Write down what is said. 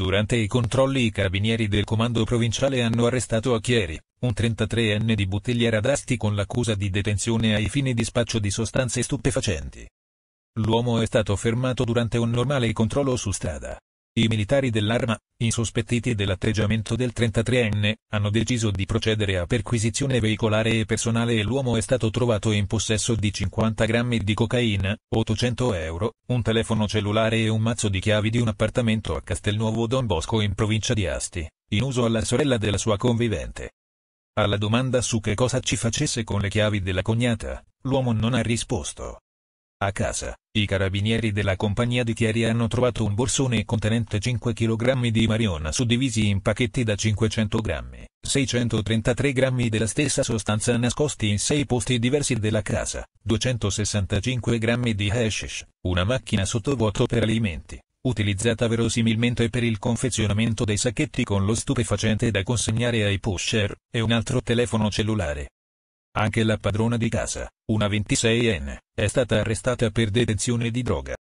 Durante i controlli i carabinieri del comando provinciale hanno arrestato Acchieri, un 33enne di Bottigliera d'Asti con l'accusa di detenzione ai fini di spaccio di sostanze stupefacenti. L'uomo è stato fermato durante un normale controllo su strada. I militari dell'arma, insospettiti dell'atteggiamento del 33enne, hanno deciso di procedere a perquisizione veicolare e personale e l'uomo è stato trovato in possesso di 50 grammi di cocaina, 800 euro, un telefono cellulare e un mazzo di chiavi di un appartamento a Castelnuovo Don Bosco in provincia di Asti, in uso alla sorella della sua convivente. Alla domanda su che cosa ci facesse con le chiavi della cognata, l'uomo non ha risposto. A casa, i carabinieri della compagnia di Chieri hanno trovato un borsone contenente 5 kg di mariona suddivisi in pacchetti da 500 grammi, 633 grammi della stessa sostanza nascosti in 6 posti diversi della casa, 265 grammi di hashish, una macchina sottovuoto per alimenti, utilizzata verosimilmente per il confezionamento dei sacchetti con lo stupefacente da consegnare ai pusher, e un altro telefono cellulare. Anche la padrona di casa, una 26enne, è stata arrestata per detenzione di droga.